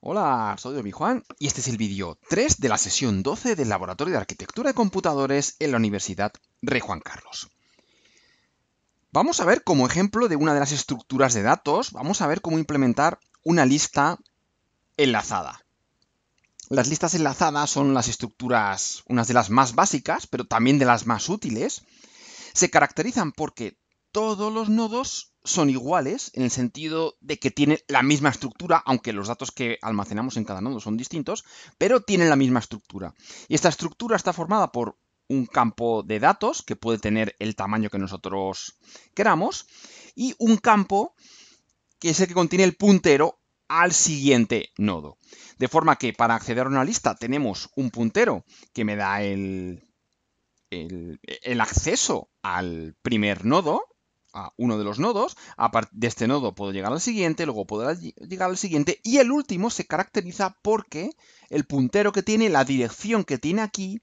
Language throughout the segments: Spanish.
Hola, soy Domi Juan y este es el vídeo 3 de la sesión 12 del Laboratorio de Arquitectura de Computadores en la Universidad Rey Juan Carlos. Vamos a ver como ejemplo de una de las estructuras de datos, vamos a ver cómo implementar una lista enlazada. Las listas enlazadas son las estructuras, unas de las más básicas, pero también de las más útiles. Se caracterizan porque todos los nodos son iguales en el sentido de que tienen la misma estructura, aunque los datos que almacenamos en cada nodo son distintos, pero tienen la misma estructura. Y esta estructura está formada por un campo de datos que puede tener el tamaño que nosotros queramos y un campo que es el que contiene el puntero al siguiente nodo. De forma que para acceder a una lista tenemos un puntero que me da el, el acceso al primer nodo a uno de los nodos, de este nodo puedo llegar al siguiente, luego puedo llegar al siguiente, y el último se caracteriza porque el puntero que tiene, la dirección que tiene aquí,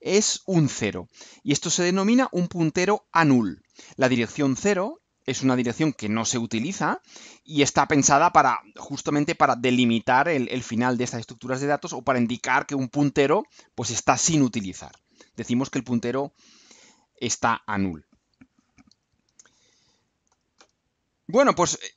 es un cero. Y esto se denomina un puntero anul. La dirección cero es una dirección que no se utiliza y está pensada para justamente para delimitar el, final de estas estructuras de datos o para indicar que un puntero pues está sin utilizar. Decimos que el puntero está anul Bueno, pues eh,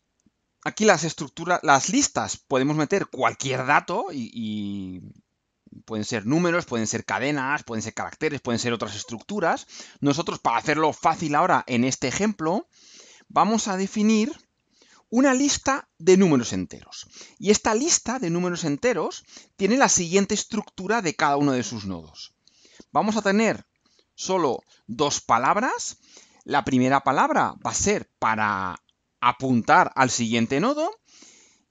aquí las estructuras, las listas, podemos meter cualquier dato y, y, pueden ser números, pueden ser cadenas, pueden ser caracteres, pueden ser otras estructuras. Nosotros, para hacerlo fácil ahora en este ejemplo, vamos a definir una lista de números enteros. Y esta lista de números enteros tiene la siguiente estructura de cada uno de sus nodos. Vamos a tener solo dos palabras. La primera palabra va a ser para apuntar al siguiente nodo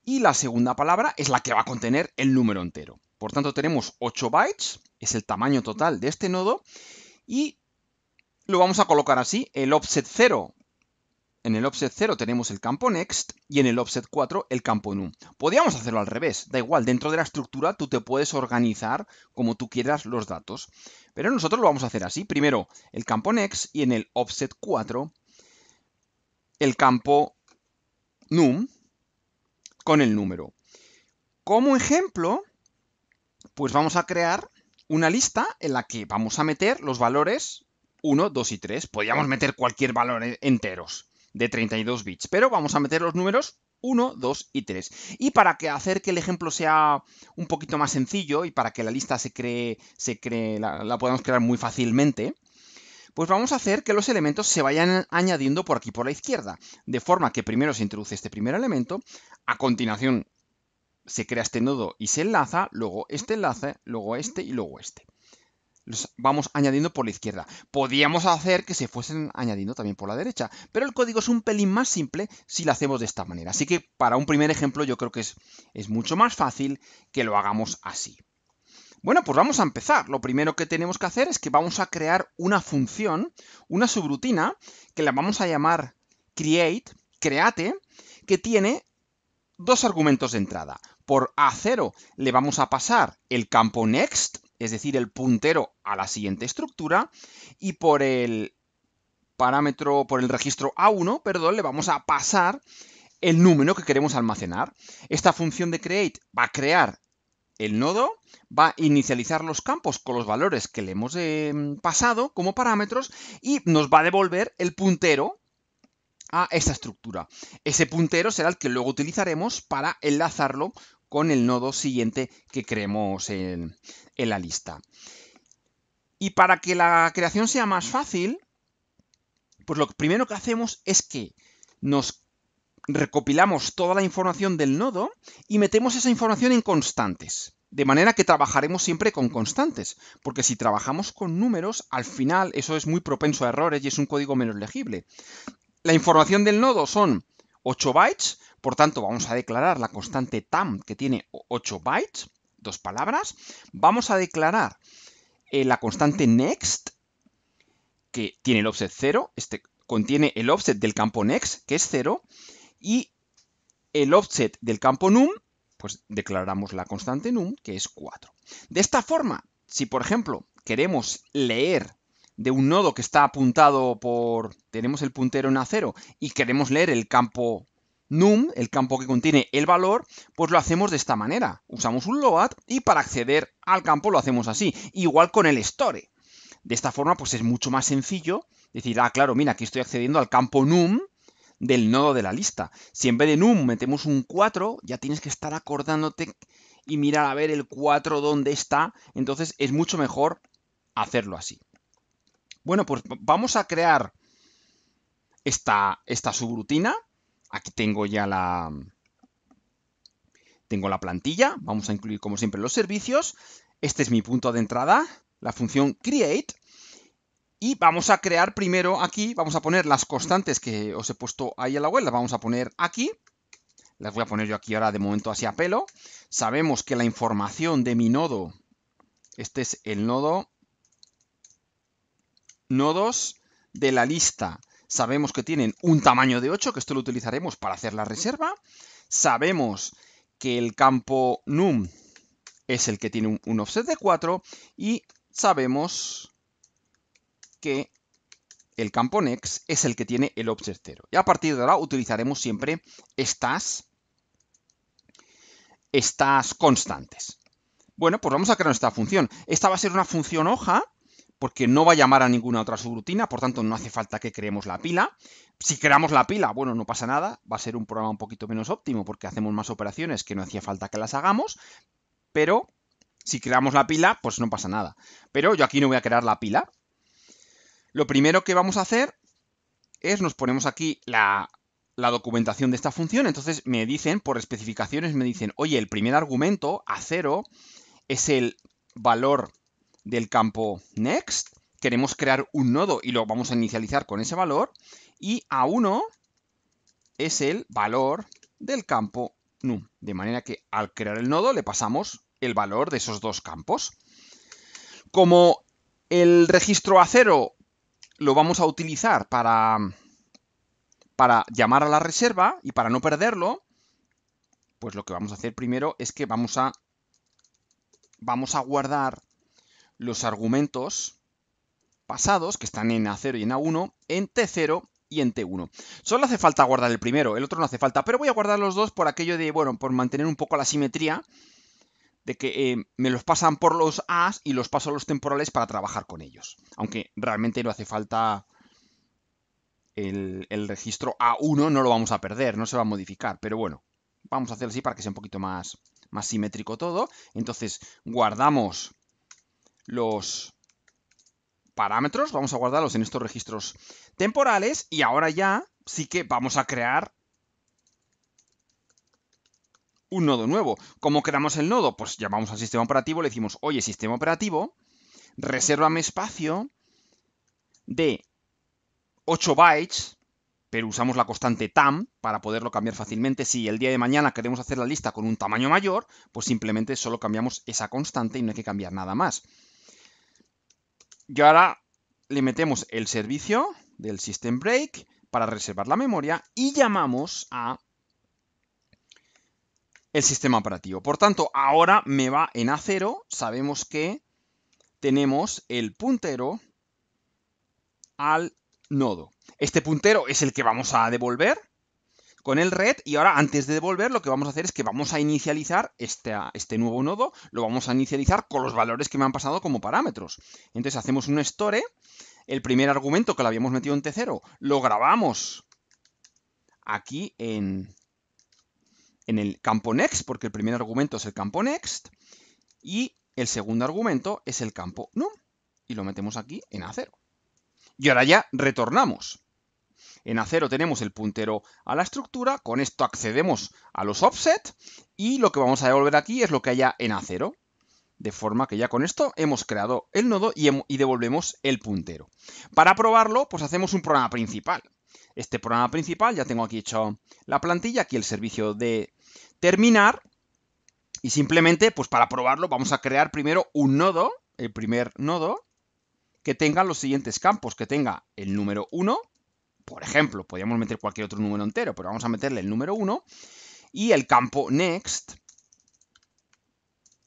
y la segunda palabra es la que va a contener el número entero. Por tanto, tenemos 8 bytes, es el tamaño total de este nodo, y lo vamos a colocar así, el offset 0. En el offset 0 tenemos el campo next y en el offset 4 el campo num. Podríamos hacerlo al revés, da igual, dentro de la estructura tú te puedes organizar como tú quieras los datos. Pero nosotros lo vamos a hacer así, primero el campo next y en el offset 4 el campo num con el número. Como ejemplo, pues vamos a crear una lista en la que vamos a meter los valores 1, 2 y 3. Podríamos meter cualquier valor enteros de 32 bits, pero vamos a meter los números 1, 2 y 3. Y para que hacer que el ejemplo sea un poquito más sencillo y para que la lista se cree, se cree la, la podamos crear muy fácilmente, pues vamos a hacer que los elementos se vayan añadiendo por aquí por la izquierda, de forma que primero se introduce este primer elemento, a continuación se crea este nodo y se enlaza, luego este enlace, luego este y luego este. Los vamos añadiendo por la izquierda. Podríamos hacer que se fuesen añadiendo también por la derecha, pero el código es un pelín más simple si lo hacemos de esta manera. Así que para un primer ejemplo yo creo que es, es mucho más fácil que lo hagamos así. Bueno, pues vamos a empezar. Lo primero que tenemos que hacer es que vamos a crear una función, una subrutina, que la vamos a llamar create, create, que tiene dos argumentos de entrada. Por A0 le vamos a pasar el campo next, es decir, el puntero a la siguiente estructura, y por el parámetro, por el registro A1, perdón, le vamos a pasar el número que queremos almacenar. Esta función de create va a crear el nodo va a inicializar los campos con los valores que le hemos eh, pasado como parámetros y nos va a devolver el puntero a esta estructura. Ese puntero será el que luego utilizaremos para enlazarlo con el nodo siguiente que creemos en, en la lista. Y para que la creación sea más fácil, pues lo primero que hacemos es que nos recopilamos toda la información del nodo y metemos esa información en constantes. De manera que trabajaremos siempre con constantes, porque si trabajamos con números, al final eso es muy propenso a errores y es un código menos legible. La información del nodo son 8 bytes, por tanto vamos a declarar la constante tam que tiene 8 bytes, dos palabras. Vamos a declarar eh, la constante next, que tiene el offset 0, este contiene el offset del campo next, que es 0, y el offset del campo num, pues declaramos la constante num, que es 4. De esta forma, si por ejemplo queremos leer de un nodo que está apuntado por... tenemos el puntero en acero y queremos leer el campo num, el campo que contiene el valor, pues lo hacemos de esta manera. Usamos un load y para acceder al campo lo hacemos así, igual con el store. De esta forma pues es mucho más sencillo decir, ah, claro, mira, aquí estoy accediendo al campo num del nodo de la lista. Si en vez de num metemos un 4, ya tienes que estar acordándote y mirar a ver el 4 dónde está. Entonces es mucho mejor hacerlo así. Bueno, pues vamos a crear esta, esta subrutina. Aquí tengo ya la... Tengo la plantilla, vamos a incluir como siempre los servicios. Este es mi punto de entrada, la función create. Y vamos a crear primero aquí, vamos a poner las constantes que os he puesto ahí en la web, las vamos a poner aquí. Las voy a poner yo aquí ahora de momento así a pelo. Sabemos que la información de mi nodo, este es el nodo, nodos de la lista. Sabemos que tienen un tamaño de 8, que esto lo utilizaremos para hacer la reserva. Sabemos que el campo num es el que tiene un, offset de 4 y sabemos que el campo next es el que tiene el object 0. Y a partir de ahora utilizaremos siempre estas, estas constantes. Bueno, pues vamos a crear nuestra función. Esta va a ser una función hoja, porque no va a llamar a ninguna otra subrutina, por tanto no hace falta que creemos la pila. Si creamos la pila, bueno, no pasa nada, va a ser un programa un poquito menos óptimo, porque hacemos más operaciones que no hacía falta que las hagamos, pero si creamos la pila, pues no pasa nada. Pero yo aquí no voy a crear la pila, lo primero que vamos a hacer es nos ponemos aquí la, documentación de esta función, entonces me dicen, por especificaciones, me dicen, oye, el primer argumento, a cero, es el valor del campo next, queremos crear un nodo y lo vamos a inicializar con ese valor, y a 1 es el valor del campo num, de manera que al crear el nodo le pasamos el valor de esos dos campos. Como el registro a 0 lo vamos a utilizar para, para llamar a la reserva y para no perderlo, pues lo que vamos a hacer primero es que vamos a, vamos a guardar los argumentos pasados, que están en A0 y en A1, en T0 y en T1. Solo hace falta guardar el primero, el otro no hace falta, pero voy a guardar los dos por aquello de, bueno, por mantener un poco la simetría de que eh, me los pasan por los As y los paso a los temporales para trabajar con ellos. Aunque realmente no hace falta el, registro A1, no lo vamos a perder, no se va a modificar, pero bueno, vamos a hacer así para que sea un poquito más, más simétrico todo. Entonces, guardamos los parámetros, vamos a guardarlos en estos registros temporales y ahora ya sí que vamos a crear un nodo nuevo. ¿Cómo creamos el nodo? Pues llamamos al sistema operativo, le decimos, oye, sistema operativo, resérvame espacio de 8 bytes, pero usamos la constante tam para poderlo cambiar fácilmente. Si el día de mañana queremos hacer la lista con un tamaño mayor, pues simplemente solo cambiamos esa constante y no hay que cambiar nada más. Y ahora le metemos el servicio del system break para reservar la memoria y llamamos a el sistema operativo. Por tanto, ahora me va en A0, sabemos que tenemos el puntero al nodo. Este puntero es el que vamos a devolver con el red y ahora antes de devolver lo que vamos a hacer es que vamos a inicializar este, este nuevo nodo, lo vamos a inicializar con los valores que me han pasado como parámetros. Entonces hacemos un store, el primer argumento que lo habíamos metido en T0 lo grabamos aquí en en el campo next, porque el primer argumento es el campo next, y el segundo argumento es el campo no y lo metemos aquí en acero 0 Y ahora ya retornamos. En acero 0 tenemos el puntero a la estructura, con esto accedemos a los offset, y lo que vamos a devolver aquí es lo que haya en acero 0 de forma que ya con esto hemos creado el nodo y, y devolvemos el puntero. Para probarlo, pues hacemos un programa principal este programa principal. Ya tengo aquí hecho la plantilla, aquí el servicio de terminar. Y simplemente, pues para probarlo, vamos a crear primero un nodo, el primer nodo, que tenga los siguientes campos, que tenga el número 1, por ejemplo, podríamos meter cualquier otro número entero, pero vamos a meterle el número 1, y el campo next,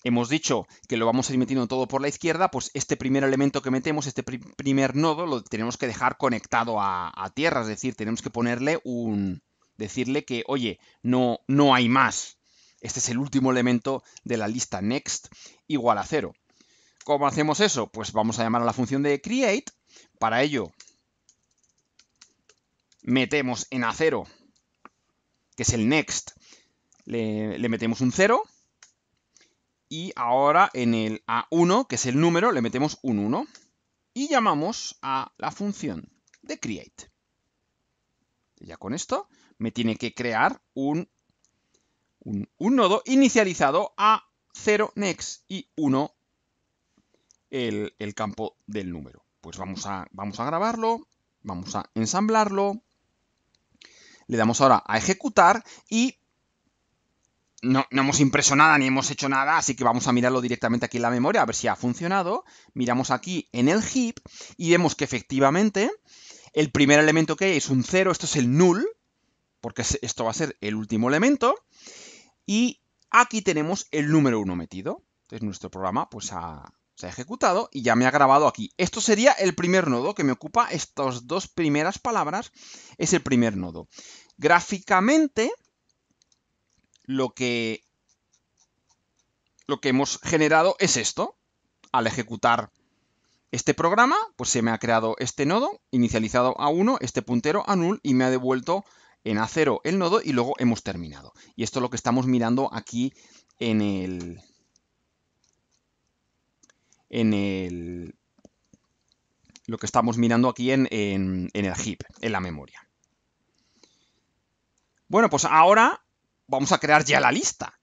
hemos dicho que lo vamos a ir metiendo todo por la izquierda, pues este primer elemento que metemos, este primer nodo, lo tenemos que dejar conectado a, tierra, es decir, tenemos que ponerle un... decirle que, oye, no, no hay más. Este es el último elemento de la lista next igual a cero. ¿Cómo hacemos eso? Pues vamos a llamar a la función de create. Para ello, metemos en a que es el next, le, le metemos un cero, y ahora en el A1, que es el número, le metemos un 1 y llamamos a la función de create. Ya con esto me tiene que crear un, un, nodo inicializado a 0 next y 1 el, el, campo del número. Pues vamos a, vamos a grabarlo, vamos a ensamblarlo, le damos ahora a ejecutar y no, hemos impreso nada ni hemos hecho nada, así que vamos a mirarlo directamente aquí en la memoria, a ver si ha funcionado. Miramos aquí en el heap y vemos que efectivamente el primer elemento que es un 0, esto es el null, porque esto va a ser el último elemento. Y aquí tenemos el número 1 metido. Entonces nuestro programa pues se ha ejecutado y ya me ha grabado aquí. Esto sería el primer nodo que me ocupa estas dos primeras palabras. Es el primer nodo. Gráficamente lo que, lo que hemos generado es esto. Al ejecutar este programa, pues se me ha creado este nodo, inicializado a 1, este puntero a null y me ha devuelto en A0 el nodo y luego hemos terminado. Y esto es lo que estamos mirando aquí en el, en el lo que estamos mirando aquí en, en, el heap, en la memoria. Bueno, pues ahora vamos a crear ya la lista.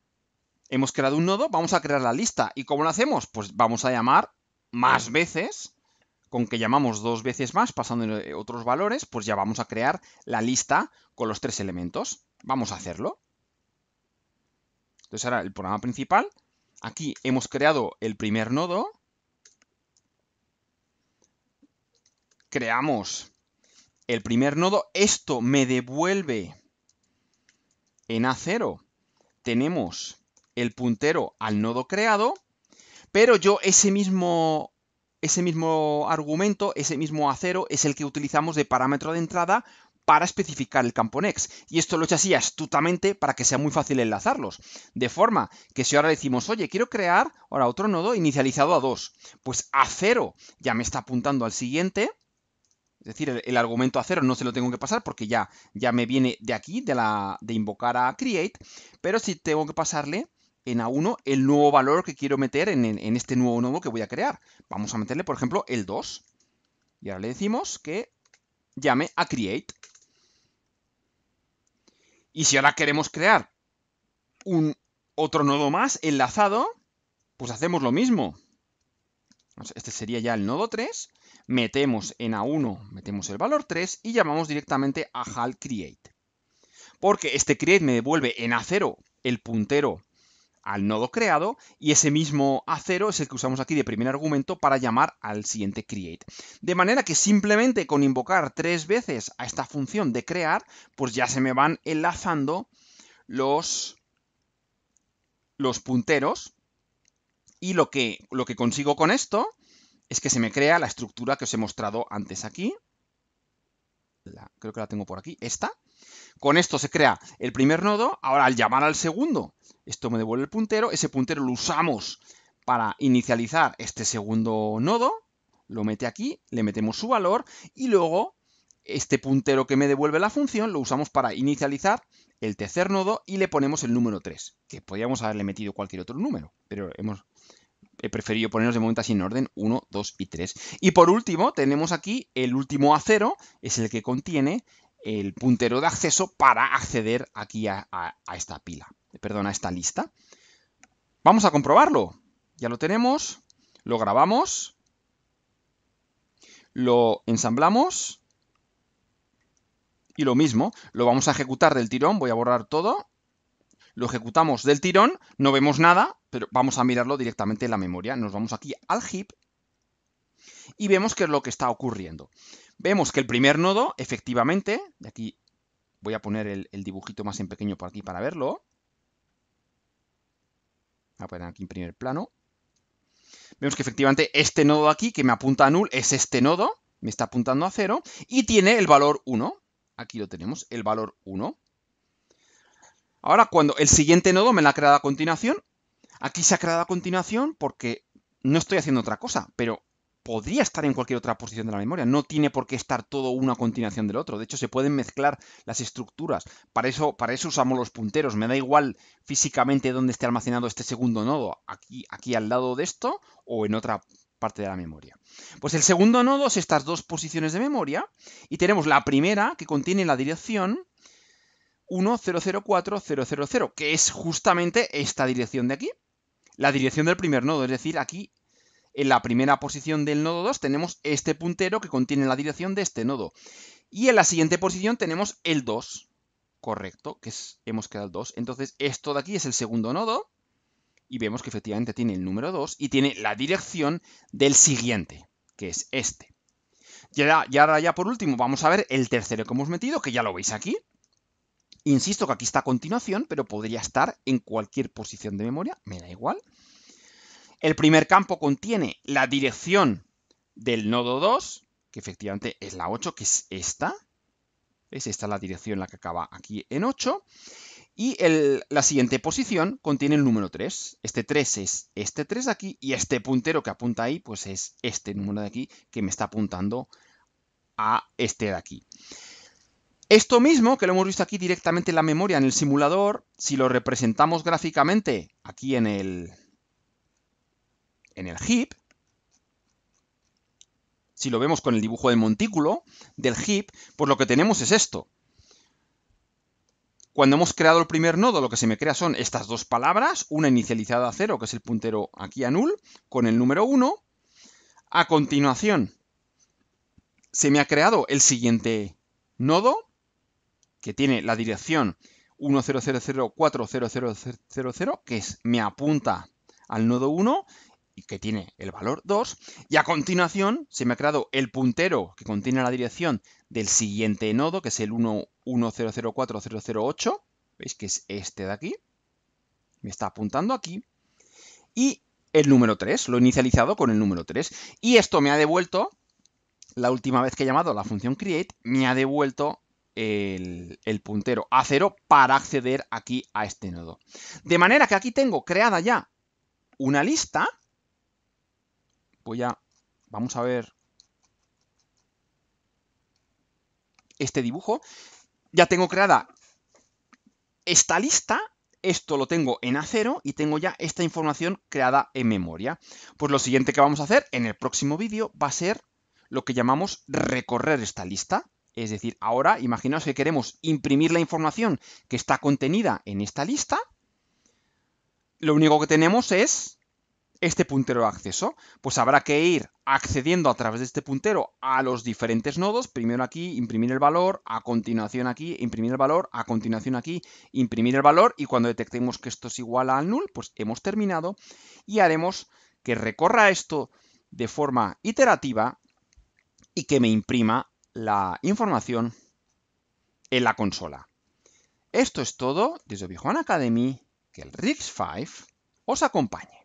Hemos creado un nodo, vamos a crear la lista. ¿Y cómo lo hacemos? Pues vamos a llamar más veces, con que llamamos dos veces más, pasando otros valores, pues ya vamos a crear la lista con los tres elementos. Vamos a hacerlo. Entonces ahora el programa principal, aquí hemos creado el primer nodo, creamos el primer nodo, esto me devuelve en A0 tenemos el puntero al nodo creado, pero yo ese mismo, ese mismo argumento, ese mismo A0, es el que utilizamos de parámetro de entrada para especificar el campo next. Y esto lo he hecho así astutamente para que sea muy fácil enlazarlos. De forma que si ahora decimos, oye, quiero crear ahora otro nodo inicializado a 2, pues a 0 ya me está apuntando al siguiente, es decir, el, argumento a cero no se lo tengo que pasar porque ya, ya me viene de aquí, de, la, de invocar a create, pero sí tengo que pasarle en A1 el nuevo valor que quiero meter en, este nuevo nodo que voy a crear. Vamos a meterle, por ejemplo, el 2. Y ahora le decimos que llame a create. Y si ahora queremos crear un otro nodo más enlazado, pues hacemos lo mismo. Este sería ya el nodo 3 metemos en A1, metemos el valor 3 y llamamos directamente a HAL create. Porque este create me devuelve en A0 el puntero al nodo creado y ese mismo A0 es el que usamos aquí de primer argumento para llamar al siguiente create. De manera que simplemente con invocar tres veces a esta función de crear, pues ya se me van enlazando los, los punteros y lo que, lo que consigo con esto es que se me crea la estructura que os he mostrado antes aquí. creo que la tengo por aquí, esta. Con esto se crea el primer nodo, ahora al llamar al segundo, esto me devuelve el puntero, ese puntero lo usamos para inicializar este segundo nodo, lo mete aquí, le metemos su valor y luego este puntero que me devuelve la función lo usamos para inicializar el tercer nodo y le ponemos el número 3, que podríamos haberle metido cualquier otro número, pero hemos he preferido ponerlos de momento así en orden 1, 2 y 3. Y por último, tenemos aquí el último acero, es el que contiene el puntero de acceso para acceder aquí a, esta pila, perdón, a esta lista. Vamos a comprobarlo. Ya lo tenemos, lo grabamos, lo ensamblamos y lo mismo, lo vamos a ejecutar del tirón, voy a borrar todo lo ejecutamos del tirón, no vemos nada, pero vamos a mirarlo directamente en la memoria. Nos vamos aquí al heap y vemos qué es lo que está ocurriendo. Vemos que el primer nodo, efectivamente, de aquí voy a poner el, dibujito más en pequeño por aquí para verlo. Voy aquí en primer plano. Vemos que efectivamente este nodo de aquí que me apunta a null es este nodo, me está apuntando a cero, y tiene el valor 1. Aquí lo tenemos, el valor 1. Ahora, cuando el siguiente nodo me la ha creado a continuación, aquí se ha creado a continuación porque no estoy haciendo otra cosa, pero podría estar en cualquier otra posición de la memoria. No tiene por qué estar todo uno a continuación del otro. De hecho, se pueden mezclar las estructuras. Para eso, para eso usamos los punteros. Me da igual físicamente dónde esté almacenado este segundo nodo, aquí, aquí al lado de esto o en otra parte de la memoria. Pues el segundo nodo es estas dos posiciones de memoria y tenemos la primera que contiene la dirección 1004000, que es justamente esta dirección de aquí, la dirección del primer nodo, es decir, aquí en la primera posición del nodo 2 tenemos este puntero que contiene la dirección de este nodo. Y en la siguiente posición tenemos el 2, correcto, que hemos quedado el 2. Entonces esto de aquí es el segundo nodo y vemos que efectivamente tiene el número 2 y tiene la dirección del siguiente, que es este. Y ya ahora ya por último vamos a ver el tercero que hemos metido, que ya lo veis aquí. Insisto que aquí está a continuación, pero podría estar en cualquier posición de memoria, me da igual. El primer campo contiene la dirección del nodo 2, que efectivamente es la 8, que es esta. Es esta la dirección la que acaba aquí en 8. Y la siguiente posición contiene el número 3. Este 3 es este 3 de aquí y este puntero que apunta ahí pues es este número de aquí que me está apuntando a este de aquí. Esto mismo, que lo hemos visto aquí directamente en la memoria, en el simulador, si lo representamos gráficamente aquí en el, en el heap, si lo vemos con el dibujo del montículo del heap, pues lo que tenemos es esto. Cuando hemos creado el primer nodo, lo que se me crea son estas dos palabras, una inicializada a cero, que es el puntero aquí a null, con el número 1. A continuación, se me ha creado el siguiente nodo, que tiene la dirección 100040000, que es me apunta al nodo 1 y que tiene el valor 2. Y a continuación se me ha creado el puntero que contiene la dirección del siguiente nodo, que es el 11004008 ¿Veis que es este de aquí? Me está apuntando aquí. Y el número 3, lo he inicializado con el número 3. Y esto me ha devuelto, la última vez que he llamado la función create, me ha devuelto el, puntero a cero para acceder aquí a este nodo. De manera que aquí tengo creada ya una lista. Voy a... Vamos a ver este dibujo. Ya tengo creada esta lista. Esto lo tengo en acero y tengo ya esta información creada en memoria. Pues lo siguiente que vamos a hacer en el próximo vídeo va a ser lo que llamamos recorrer esta lista. Es decir, ahora imaginaos que queremos imprimir la información que está contenida en esta lista. Lo único que tenemos es este puntero de acceso. Pues habrá que ir accediendo a través de este puntero a los diferentes nodos. Primero aquí, imprimir el valor, a continuación aquí, imprimir el valor, a continuación aquí, imprimir el valor. Y cuando detectemos que esto es igual al null, pues hemos terminado y haremos que recorra esto de forma iterativa y que me imprima la información en la consola. Esto es todo desde Bijuan Academy. Que el RIGS 5 os acompañe.